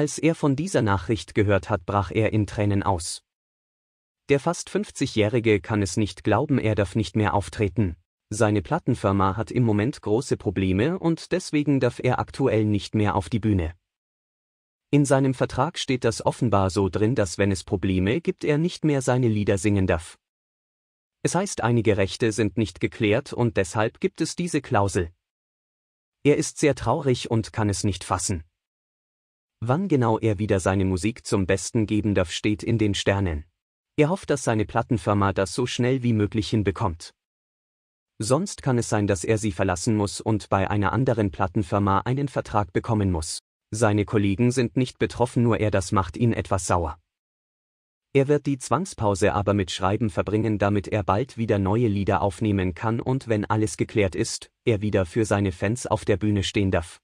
Als er von dieser Nachricht gehört hat, brach er in Tränen aus. Der fast 50-Jährige kann es nicht glauben, er darf nicht mehr auftreten. Seine Plattenfirma hat im Moment große Probleme und deswegen darf er aktuell nicht mehr auf die Bühne. In seinem Vertrag steht das offenbar so drin, dass wenn es Probleme gibt, er nicht mehr seine Lieder singen darf. Es heißt, einige Rechte sind nicht geklärt und deshalb gibt es diese Klausel. Er ist sehr traurig und kann es nicht fassen. Wann genau er wieder seine Musik zum Besten geben darf, steht in den Sternen. Er hofft, dass seine Plattenfirma das so schnell wie möglich hinbekommt. Sonst kann es sein, dass er sie verlassen muss und bei einer anderen Plattenfirma einen Vertrag bekommen muss. Seine Kollegen sind nicht betroffen, nur er das macht ihn etwas sauer. Er wird die Zwangspause aber mit Schreiben verbringen, damit er bald wieder neue Lieder aufnehmen kann und wenn alles geklärt ist, er wieder für seine Fans auf der Bühne stehen darf.